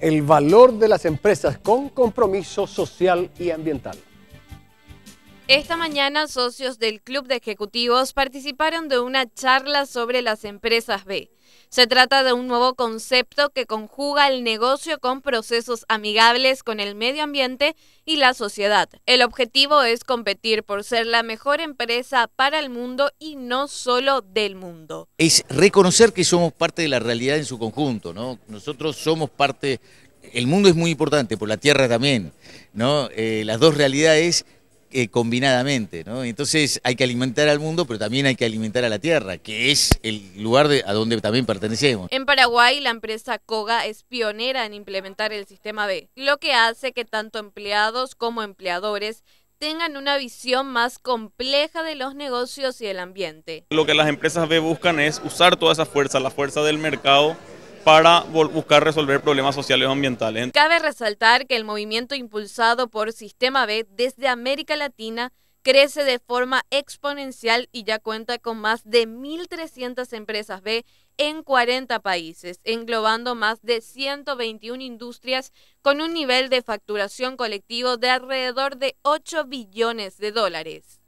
el valor de las empresas con compromiso social y ambiental. Esta mañana socios del Club de Ejecutivos participaron de una charla sobre las empresas B. Se trata de un nuevo concepto que conjuga el negocio con procesos amigables con el medio ambiente y la sociedad. El objetivo es competir por ser la mejor empresa para el mundo y no solo del mundo. Es reconocer que somos parte de la realidad en su conjunto, ¿no? Nosotros somos parte, el mundo es muy importante, por la tierra también, ¿no? Eh, las dos realidades eh, combinadamente, ¿no? Entonces hay que alimentar al mundo, pero también hay que alimentar a la tierra, que es el lugar de, a donde también pertenecemos. En Paraguay, la empresa Koga es pionera en implementar el sistema B, lo que hace que tanto empleados como empleadores tengan una visión más compleja de los negocios y el ambiente. Lo que las empresas B buscan es usar toda esa fuerza, la fuerza del mercado, para buscar resolver problemas sociales o ambientales. Cabe resaltar que el movimiento impulsado por Sistema B desde América Latina crece de forma exponencial y ya cuenta con más de 1.300 empresas B en 40 países, englobando más de 121 industrias con un nivel de facturación colectivo de alrededor de 8 billones de dólares.